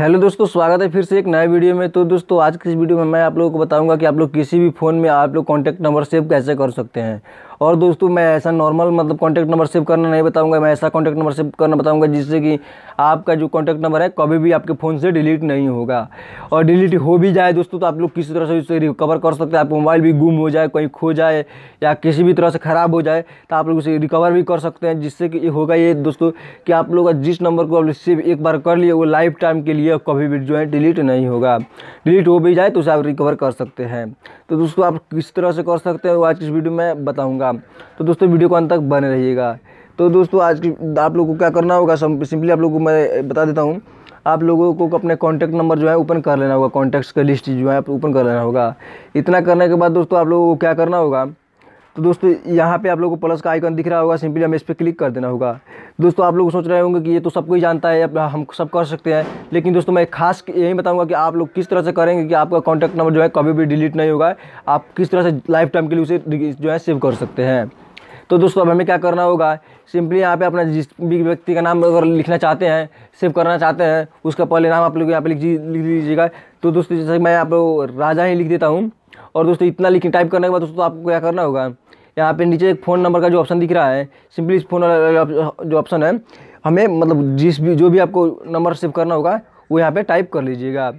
hello दोस्तों स्वागत है फिर से एक नए वीडियो में तो दोस्तों आज की इस वीडियो में मैं आप लोगों को बताऊंगा कि आप लोग किसी भी फ़ोन में आप लोग कॉन्टैक्ट नंबर सेव कैसे कर सकते हैं और दोस्तों मैं ऐसा नॉर्मल मतलब कॉन्टैक्ट नंबर सेव करना नहीं बताऊँगा मैं ऐसा कॉन्टैक्ट नंबर सेव करना बताऊँगा जिससे कि आपका जो कॉन्टैक्ट नंबर है कभी भी आपके फ़ोन से डिलीट नहीं होगा और डिलीट हो भी जाए दोस्तों तो आप लोग किसी तरह से उसे रिकवर कर सकते हैं आपका मोबाइल भी गुम हो जाए कहीं खो जाए या किसी भी तरह से ख़राब हो जाए तो आप लोग उसे रिकवर भी कर सकते हैं जिससे कि होगा ये दोस्तों कि आप लोग जिस नंबर को आप सेव एक बार कर लिए वो लाइफ टाइम के लिए कभी भी जो है डिलीट नहीं होगा डिलीट हो भी जाए तो उसे आप रिकवर कर सकते हैं तो दोस्तों आप किस तरह से कर सकते हैं वो आज इस वीडियो में बताऊँगा का तो दोस्तों वीडियो को अंत तक बने रहिएगा तो दोस्तों आज की आप लोगों को क्या करना होगा सिंपली आप लोगों को मैं बता देता हूँ आप लोगों को अपने कॉन्टैक्ट नंबर जो है ओपन कर लेना होगा कॉन्टैक्ट्स का लिस्ट जो है ओपन कर लेना होगा इतना करने के बाद दोस्तों आप लोगों को क्या करना होगा तो दोस्तों यहाँ पे आप लोगों को प्लस का आइकन दिख रहा होगा सिंपली हमें इस पर क्लिक कर देना होगा दोस्तों आप लोग सोच रहे होंगे कि ये तो सब कोई जानता है हम सब कर सकते हैं लेकिन दोस्तों मैं खास यही बताऊँगा कि आप लोग किस तरह से करेंगे कि आपका कॉन्टैक्ट नंबर जो है कभी भी डिलीट नहीं होगा आप किस तरह से लाइफ टाइम के लिए उसे जो है सेव कर सकते हैं तो दोस्तों अब हमें क्या करना होगा सिंपली यहाँ पे अपना जिस भी व्यक्ति का नाम अगर लिखना चाहते हैं सेव करना चाहते हैं उसका पहले नाम आप लोग यहाँ पे लिख लिख लीजिएगा तो दोस्तों जैसे मैं आप राजा ही लिख देता हूँ और दोस्तों इतना लिख टाइप करने के बाद दोस्तों आपको क्या करना होगा यहाँ पे नीचे एक फ़ोन नंबर का जो ऑप्शन दिख रहा है सिंपली इस फोन जो ऑप्शन है हमें मतलब जिस भी जो भी आपको नंबर सेव करना होगा वो यहाँ पे टाइप कर लीजिएगा आप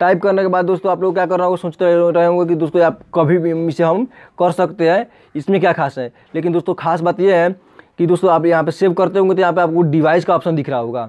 टाइप करने के बाद दोस्तों आप लोग क्या कर रहे हो सोचते रहे होंगे कि दोस्तों आप कभी भी इसे हम कर सकते हैं इसमें क्या खास है लेकिन दोस्तों खास बात यह है कि दोस्तों आप यहाँ पर सेव करते होंगे तो यहाँ पर आपको डिवाइस का ऑप्शन दिख रहा होगा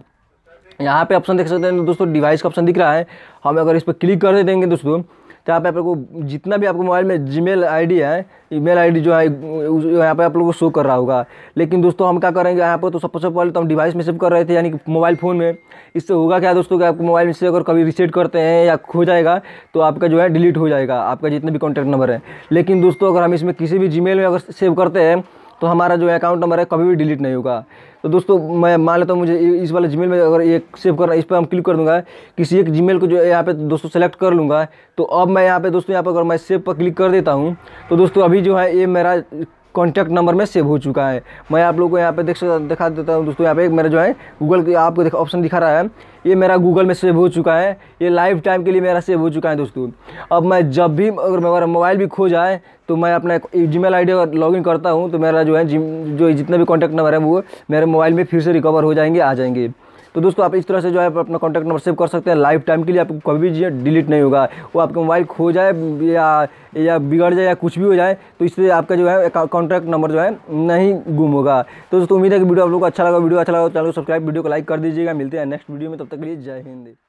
यहाँ पे ऑप्शन देख सकते हैं दोस्तों डिवाइस का ऑप्शन दिख रहा है हम अगर इस पर क्लिक कर देंगे दोस्तों जहाँ तो पे आप लोग को जितना भी आपको मोबाइल में जीमेल आईडी है ईमेल आईडी जो है यहाँ पे आप लोग को शो कर रहा होगा लेकिन दोस्तों हम क्या करेंगे यहाँ पर तो सबसे सब पहले तो हम डिवाइस में सेव कर रहे थे यानी कि मोबाइल फ़ोन में इससे होगा क्या दोस्तों कि आपको मोबाइल में से अगर कभी रिसेट करते हैं या खो जाएगा तो आपका जो है डिलीट हो जाएगा आपका जितने भी कॉन्टैक्ट नंबर है लेकिन दोस्तों अगर हम इसमें किसी भी जी में अगर सेव करते हैं तो हमारा जो अकाउंट नंबर है कभी भी डिलीट नहीं होगा तो दोस्तों मैं मान लेता हूँ मुझे इस वाले जीमेल में अगर ये सेव करना इस पर हम क्लिक कर दूंगा किसी एक जीमेल को जो यहाँ पे दोस्तों सेलेक्ट कर लूँगा तो अब मैं यहाँ पे दोस्तों यहाँ पर अगर मैं सेव पर क्लिक कर देता हूँ तो दोस्तों अभी जो है ये मेरा कॉन्टैक्ट नंबर में सेव हो चुका है मैं आप लोग को यहाँ पे देख दिखा देता हूँ दोस्तों यहाँ पे मेरा जो है गूगल आपको देखा ऑप्शन दिखा रहा है ये मेरा गूगल में सेव हो चुका है ये लाइफ टाइम के लिए मेरा सेव हो चुका है दोस्तों अब मैं जब भी अगर मेरा मोबाइल भी खो जाए तो मैं अपना जी मेल आई डी करता हूँ तो मेरा जो है जो जितना भी कॉन्टैक्ट नंबर है वो मेरे मोबाइल में फिर से रिकवर हो जाएंगे आ जाएंगे तो दोस्तों आप इस तरह से जो है अपना कॉन्टैक्ट नंबर सेव कर सकते हैं लाइफ टाइम के लिए आपको कभी भी डिलीट नहीं होगा वो आपका मोबाइल खो जाए या या बिगड़ जाए या कुछ भी हो जाए तो इससे आपका जो है कॉन्टैक्ट नंबर जो है नहीं गुम होगा तो दोस्तों उम्मीद है कि वीडियो आप लोग को अच्छा लगा वीडियो अच्छा लगा तो चैनल को सब्सक्राइब वीडियो को लाइक कर दीजिएगा मिलते हैं नेक्स्ट वीडियो में तब तक के लिए जय हिंदी